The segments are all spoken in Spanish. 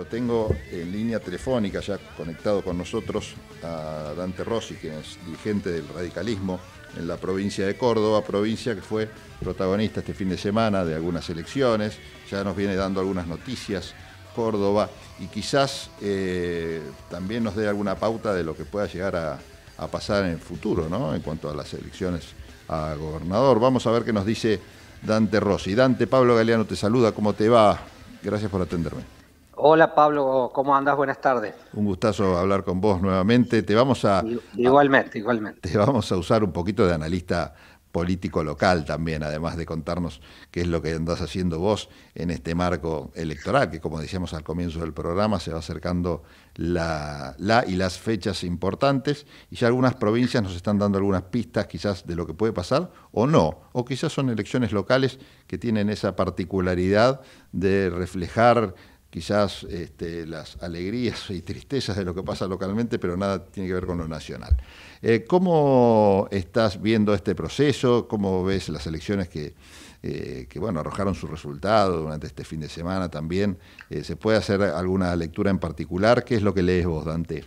Lo tengo en línea telefónica, ya conectado con nosotros, a Dante Rossi, quien es dirigente del radicalismo en la provincia de Córdoba, provincia que fue protagonista este fin de semana de algunas elecciones, ya nos viene dando algunas noticias Córdoba y quizás eh, también nos dé alguna pauta de lo que pueda llegar a, a pasar en el futuro, ¿no? En cuanto a las elecciones a gobernador. Vamos a ver qué nos dice Dante Rossi. Dante, Pablo Galeano te saluda, ¿cómo te va? Gracias por atenderme. Hola Pablo, ¿cómo andas? Buenas tardes. Un gustazo hablar con vos nuevamente. Te vamos a. Igualmente, igualmente. Te vamos a usar un poquito de analista político local también, además de contarnos qué es lo que andás haciendo vos en este marco electoral, que como decíamos al comienzo del programa, se va acercando la, la y las fechas importantes y ya algunas provincias nos están dando algunas pistas quizás de lo que puede pasar o no, o quizás son elecciones locales que tienen esa particularidad de reflejar quizás este, las alegrías y tristezas de lo que pasa localmente, pero nada tiene que ver con lo nacional. Eh, ¿Cómo estás viendo este proceso? ¿Cómo ves las elecciones eh, que, bueno, arrojaron su resultado durante este fin de semana también? Eh, ¿Se puede hacer alguna lectura en particular? ¿Qué es lo que lees vos, Dante?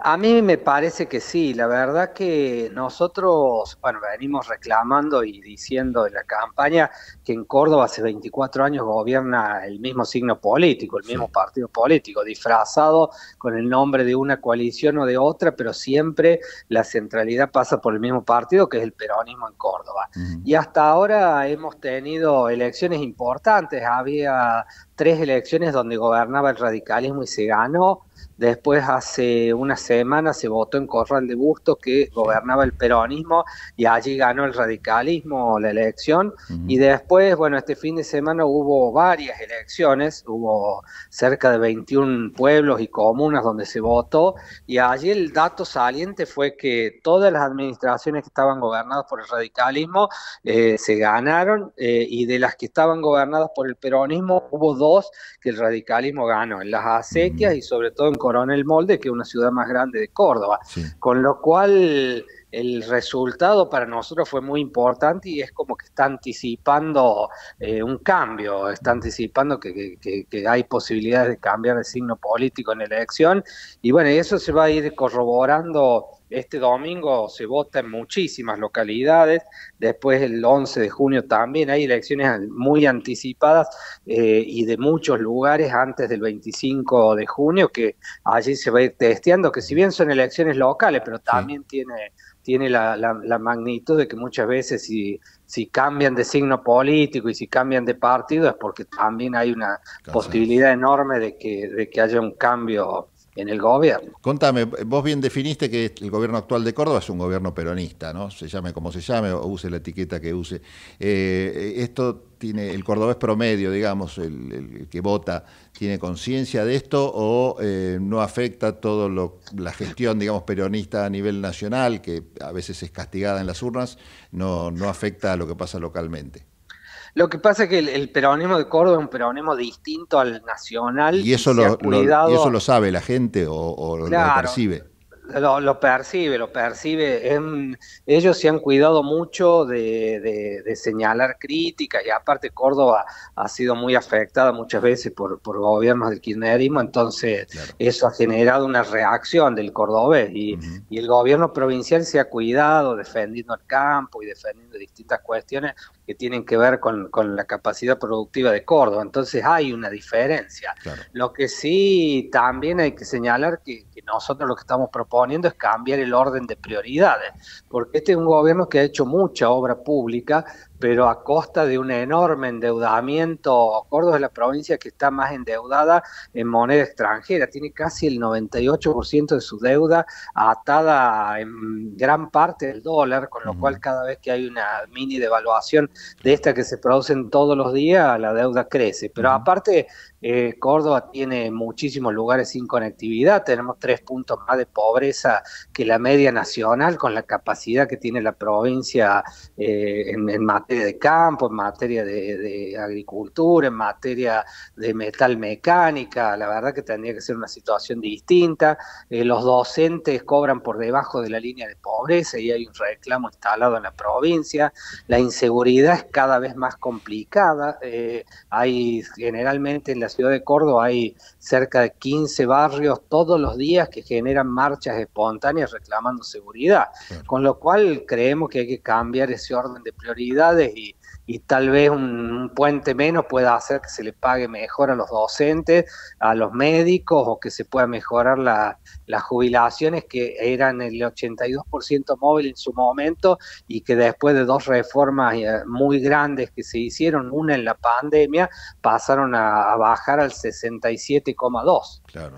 A mí me parece que sí, la verdad que nosotros, bueno, venimos reclamando y diciendo en la campaña que en Córdoba hace 24 años gobierna el mismo signo político, el mismo partido político, disfrazado con el nombre de una coalición o de otra, pero siempre la centralidad pasa por el mismo partido que es el peronismo en Córdoba. Y hasta ahora hemos tenido elecciones importantes, había tres elecciones donde gobernaba el radicalismo y se ganó Después, hace una semana, se votó en Corral de Busto que gobernaba el peronismo y allí ganó el radicalismo la elección. Y después, bueno, este fin de semana hubo varias elecciones, hubo cerca de 21 pueblos y comunas donde se votó. Y allí el dato saliente fue que todas las administraciones que estaban gobernadas por el radicalismo eh, se ganaron eh, y de las que estaban gobernadas por el peronismo hubo dos que el radicalismo ganó, en las acequias y sobre todo en Coronel Molde que una ciudad más grande de Córdoba. Con lo cual el resultado para nosotros fue muy importante y es como que está anticipando eh, un cambio, está anticipando que, hay posibilidades de cambiar el signo político en la elección y bueno, eso se va a ir corroborando. Este domingo se vota en muchísimas localidades, después el 11 de junio también hay elecciones muy anticipadas eh, y de muchos lugares antes del 25 de junio que allí se va a ir testeando, que si bien son elecciones locales, pero también tiene tiene la, magnitud de que muchas veces si, si cambian de signo político y si cambian de partido es porque también hay una posibilidad enorme de que, de que haya un cambio en el gobierno. Contame, vos bien definiste que el gobierno actual de Córdoba es un gobierno peronista, ¿no? Se llame como se llame o use la etiqueta que use. Eh, esto tiene el cordobés promedio, digamos, el, que vota, tiene conciencia de esto o eh, no afecta todo lo, la gestión, digamos, peronista a nivel nacional, que a veces es castigada en las urnas, no, no afecta a lo que pasa localmente. Lo que pasa es que el, peronismo de Córdoba es un peronismo distinto al nacional. Y eso, lo, sabe la gente o, lo percibe. Lo, percibe, lo percibe. Em, ellos se han cuidado mucho de, señalar críticas y aparte Córdoba ha sido muy afectada muchas veces por, gobiernos del kirchnerismo, entonces eso ha generado una reacción del cordobés y, el gobierno provincial se ha cuidado defendiendo el campo y defendiendo distintas cuestiones que tienen que ver con, la capacidad productiva de Córdoba, entonces hay una diferencia. Lo que sí también hay que señalar que, que nosotros lo que estamos proponiendo es cambiar el orden de prioridades, porque este es un gobierno que ha hecho mucha obra pública, pero a costa de un enorme endeudamiento. Córdoba es la provincia que está más endeudada en moneda extranjera, tiene casi el 98% de su deuda atada en gran parte del dólar, con lo cual cada vez que hay una mini devaluación de esta que se producen todos los días, la deuda crece. Pero aparte, eh, Córdoba tiene muchísimos lugares sin conectividad, tenemos tres puntos más de pobreza que la media nacional, con la capacidad que tiene la provincia eh, en, en de campo, en materia de, agricultura, en materia de metal mecánica, la verdad que tendría que ser una situación distinta. Eh, los docentes cobran por debajo de la línea de pobreza y hay un reclamo instalado en la provincia. La inseguridad es cada vez más complicada. Eh, hay generalmente en la ciudad de Córdoba hay cerca de 15 barrios todos los días que generan marchas espontáneas reclamando seguridad. Con lo cual creemos que hay que cambiar ese orden de prioridades y, tal vez un, puente menos pueda hacer que se le pague mejor a los docentes, a los médicos o que se pueda mejorar las jubilaciones que eran el 82% móvil en su momento y que después de dos reformas eh, muy grandes que se hicieron, una en la pandemia, pasaron a, bajar al 67,2%. Claro.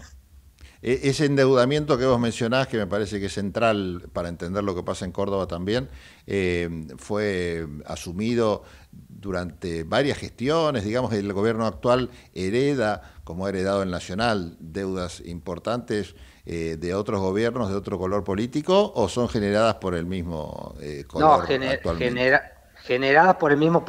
E-, ese endeudamiento que vos mencionás, que me parece que es central para entender lo que pasa en Córdoba también, em, fue asumido durante varias gestiones, digamos, el gobierno actual hereda, como ha heredado el Nacional, deudas importantes eh, de otros gobiernos de otro color político o son generadas por el mismo eh, color? No, generadas por el mismo,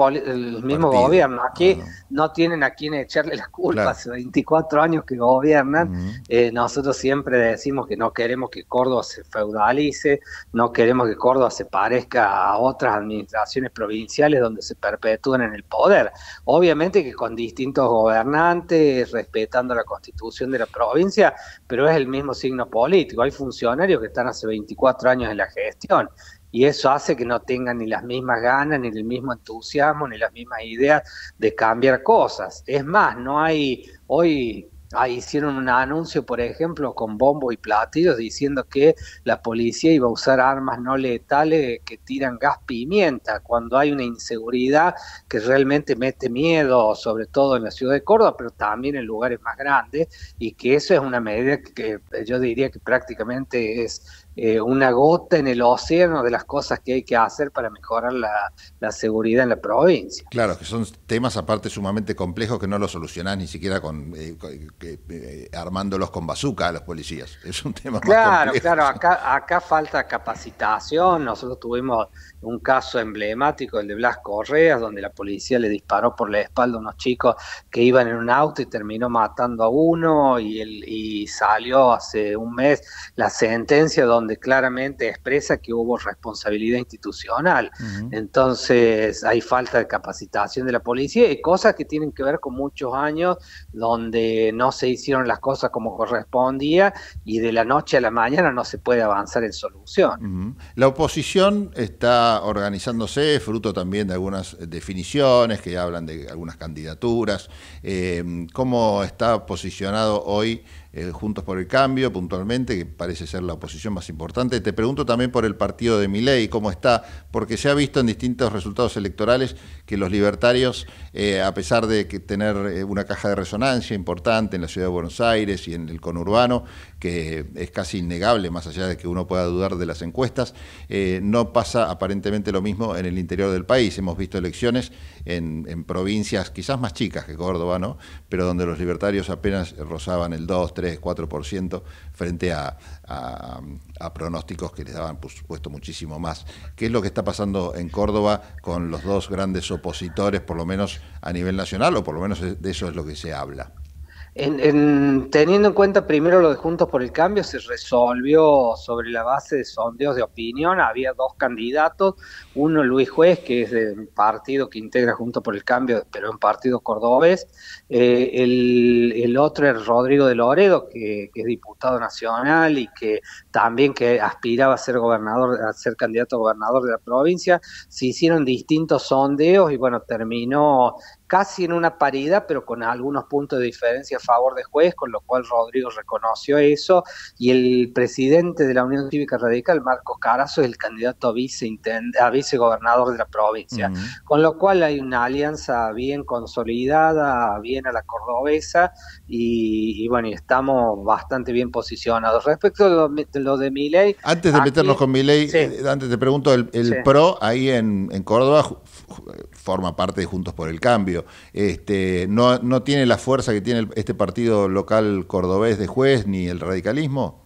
mismo gobierno. Aquí ah, no tienen a quién echarle la culpa, Hace 24 años que gobiernan. Eh, nosotros siempre decimos que no queremos que Córdoba se feudalice, no queremos que Córdoba se parezca a otras administraciones provinciales donde se perpetúan en el poder. Obviamente que con distintos gobernantes, respetando la constitución de la provincia, pero es el mismo signo político. Hay funcionarios que están hace 24 años en la gestión y eso hace que no tengan ni las mismas ganas, ni el mismo entusiasmo, ni las mismas ideas de cambiar cosas. Es más, no hay, hoy ahí hicieron un anuncio, por ejemplo, con bombos y platillos diciendo que la policía iba a usar armas no letales que tiran gas pimienta, cuando hay una inseguridad que realmente mete miedo, sobre todo en la ciudad de Córdoba, pero también en lugares más grandes, y que eso es una medida que yo diría que prácticamente es eh, una gota en el océano de las cosas que hay que hacer para mejorar la, seguridad en la provincia. Claro, que son temas aparte sumamente complejos que no los solucionás ni siquiera con, eh, eh, armándolos con bazooka a los policías. Es un tema claro, Claro, claro, acá, acá falta capacitación. Nosotros tuvimos un caso emblemático, el de Blas Correas, donde la policía le disparó por la espalda a unos chicos que iban en un auto y terminó matando a uno y, el, salió hace un mes la sentencia donde claramente expresa que hubo responsabilidad institucional. Entonces hay falta de capacitación de la policía y cosas que tienen que ver con muchos años donde no se hicieron las cosas como correspondía y de la noche a la mañana no se puede avanzar en solución. La oposición está organizándose, fruto también de algunas eh, definiciones que hablan de algunas candidaturas. Eh, ¿Cómo está posicionado hoy eh, Juntos por el Cambio, puntualmente, que parece ser la oposición más importante. Te pregunto también por el partido de Miley, cómo está, porque se ha visto en distintos resultados electorales que los libertarios, eh, a pesar de que tener eh, una caja de resonancia importante en la ciudad de Buenos Aires y en el conurbano, que es casi innegable, más allá de que uno pueda dudar de las encuestas, no pasa aparentemente lo mismo en el interior del país. Hemos visto elecciones en, provincias quizás más chicas que Córdoba, ¿no? pero donde los libertarios apenas rozaban el 2, 3, 4% frente a, a, pronósticos que les daban por puesto muchísimo más. ¿Qué es lo que está pasando en Córdoba con los dos grandes opositores, por lo menos a nivel nacional, o por lo menos de eso es lo que se habla? En, teniendo en cuenta primero lo de Juntos por el Cambio, se resolvió sobre la base de sondeos de opinión. Había dos candidatos, uno Luis Juez, que es de un partido que integra Juntos por el Cambio, pero en partido cordobés. Eh, el, otro es Rodrigo de Loredo, que, es diputado nacional y que también que aspiraba a ser gobernador, a ser candidato a gobernador de la provincia. Se hicieron distintos sondeos y bueno, terminó casi en una paridad, pero con algunos puntos de diferencia a favor de juez, con lo cual Rodrigo reconoció eso, y el presidente de la Unión Cívica Radical, Marcos Carazo, es el candidato a, a vicegobernador de la provincia, con lo cual hay una alianza bien consolidada, bien a la cordobesa, y, bueno, estamos bastante bien posicionados. Respecto a lo, de, lo Antes de meternos con Miley, eh, antes te pregunto, el, PRO ahí en Córdoba forma parte de Juntos por el Cambio. Este, no, tiene la fuerza que tiene este partido local cordobés de juez ni el radicalismo?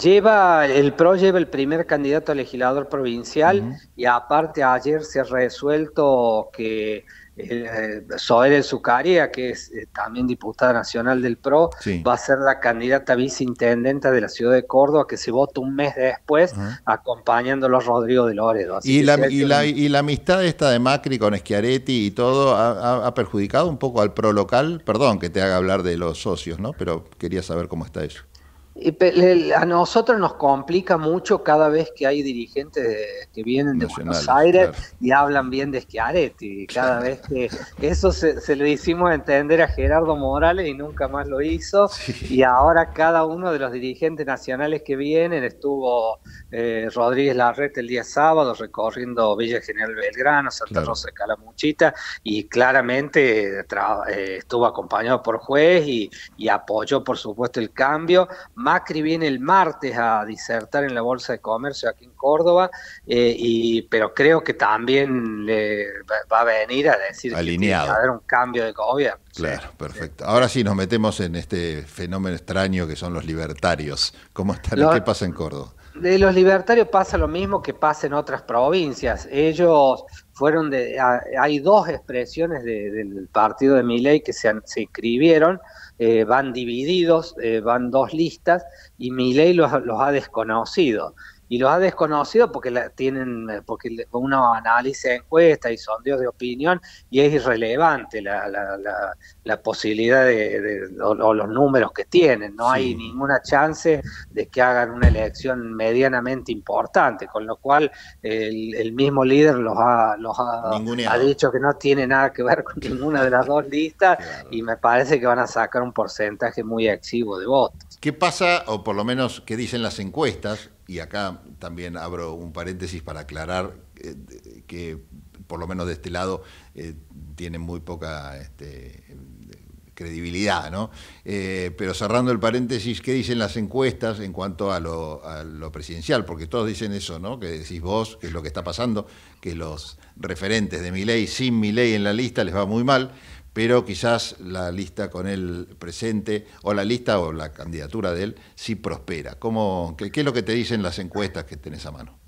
Lleva, el PRO lleva el primer candidato a legislador provincial y aparte ayer se ha resuelto que eh, de Zucaria, que es eh, también diputada nacional del PRO, va a ser la candidata viceintendenta de la ciudad de Córdoba, que se vota un mes después, acompañando acompañándolo a Rodrigo de Loredo. ¿Y, la, y, la, amistad esta de Macri con Schiaretti y todo ha, perjudicado un poco al PRO local? Perdón que te haga hablar de los socios, ¿no? Pero quería saber cómo está eso. A nosotros nos complica mucho cada vez que hay dirigentes que vienen de Buenos Aires y hablan bien de y Cada vez que eso se, lo hicimos entender a Gerardo Morales y nunca más lo hizo. Y ahora cada uno de los dirigentes nacionales que vienen, estuvo eh, Rodríguez Larrete el día sábado recorriendo Villa General Belgrano, Santa Rosa de Calamuchita, y claramente eh, estuvo acompañado por juez y apoyó, por supuesto, el cambio Macri viene el martes a disertar en la Bolsa de Comercio aquí en Córdoba, eh, y, pero creo que también le va a venir a decir que va a haber un cambio de gobierno. Claro, perfecto. Ahora sí nos metemos en este fenómeno extraño que son los libertarios. ¿Cómo está ¿Qué pasa en Córdoba? De los libertarios pasa lo mismo que pasa en otras provincias. Ellos fueron de, hay dos expresiones del partido de Milei que se, se escribieron, eh, van divididos, eh, van dos listas y Milei los ha desconocido y los ha desconocido porque la, tienen eh, porque uno de encuestas y sondeos de opinión y es irrelevante la, la, posibilidad de, o, los números que tienen no hay ninguna chance de que hagan una elección medianamente importante con lo cual el, mismo líder los ha los ha, dicho que no tiene nada que ver con ninguna de las dos listas y me parece que van a sacar un porcentaje muy exiguo de votos qué pasa o por lo menos qué dicen las encuestas y acá también abro un paréntesis para aclarar eh, que por lo menos de este lado eh, tienen muy poca este, credibilidad, eh, pero cerrando el paréntesis, ¿qué dicen las encuestas en cuanto a lo, a lo, presidencial? Porque todos dicen eso, ¿no? Que decís vos, que es lo que está pasando, que los referentes de mi ley, sin mi ley en la lista, les va muy mal pero quizás la lista con él presente, o la lista o la candidatura de él, sí prospera. ¿Cómo, qué, es lo que te dicen las encuestas que tenés a mano?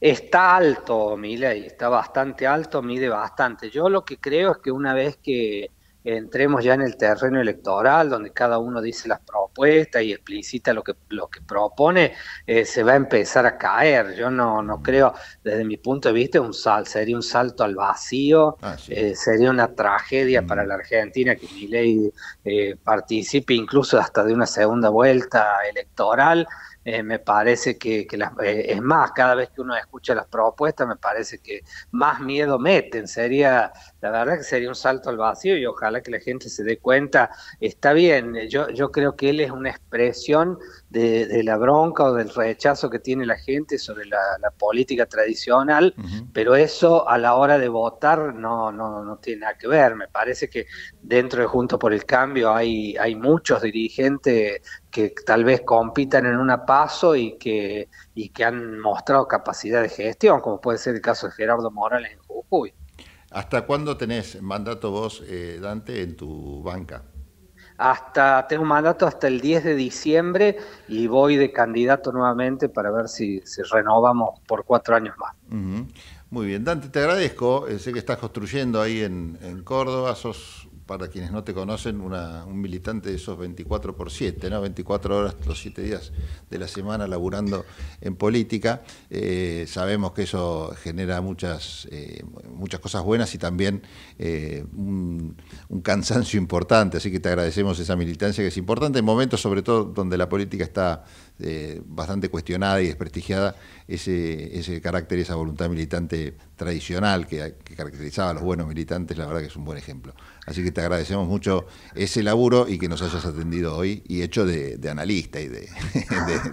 Está alto, Miley, está bastante alto, mide bastante. Yo lo que creo es que una vez que entremos ya en el terreno electoral, donde cada uno dice las propuestas y explicita lo que, lo que propone, eh, se va a empezar a caer. Yo no, no creo, desde mi punto de vista, un sal, sería un salto al vacío, ah, eh, sería una tragedia mm. para la Argentina que mi ley eh, participe incluso hasta de una segunda vuelta electoral. Eh, me parece que, las, eh, es más, cada vez que uno escucha las propuestas, me parece que más miedo meten. Sería, la verdad que sería un salto al vacío y ojalá que la gente se dé cuenta. Está bien, yo, yo creo que él es una expresión de, la bronca o del rechazo que tiene la gente sobre la, política tradicional, pero eso a la hora de votar no, no, no tiene nada que ver. Me parece que dentro de Junto por el Cambio hay, hay muchos dirigentes que tal vez compitan en una paso y que, y que han mostrado capacidad de gestión, como puede ser el caso de Gerardo Morales en Jujuy. ¿Hasta cuándo tenés mandato vos, eh, Dante, en tu banca? Hasta, tengo mandato hasta el 10 de diciembre y voy de candidato nuevamente para ver si, renovamos por cuatro años más. Muy bien, Dante, te agradezco. Eh, sé que estás construyendo ahí en, en Córdoba, sos para quienes no te conocen, un militante de esos 24 por 7, ¿no? 24 horas los 7 días de la semana laburando en política. Eh, sabemos que eso genera muchas, eh, muchas cosas buenas y también eh, un, un, cansancio importante, así que te agradecemos esa militancia que es importante en momentos sobre todo donde la política está eh, bastante cuestionada y desprestigiada ese, ese carácter, esa voluntad militante tradicional que, caracterizaba a los buenos militantes, la verdad que es un buen ejemplo. Así que te agradecemos mucho ese laburo y que nos hayas atendido hoy y hecho de, analista y de,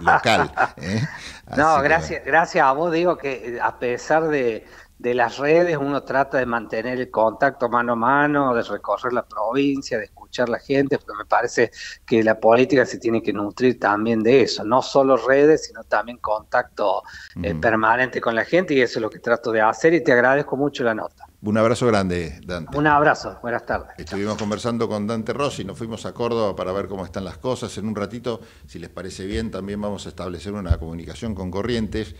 local. ¿eh? No, gracias, gracias a vos, digo que eh, a pesar de, de las redes uno trata de mantener el contacto mano a mano, de recorrer la provincia, de escuchar la gente, porque me parece que la política se tiene que nutrir también de eso, no solo redes, sino también contacto eh, permanente con la gente y eso es lo que trato de hacer y te agradezco mucho la nota. Un abrazo grande, Dante. Un abrazo, buenas tardes. Estuvimos conversando con Dante Rossi, nos fuimos a Córdoba para ver cómo están las cosas. En un ratito, si les parece bien, también vamos a establecer una comunicación con Corrientes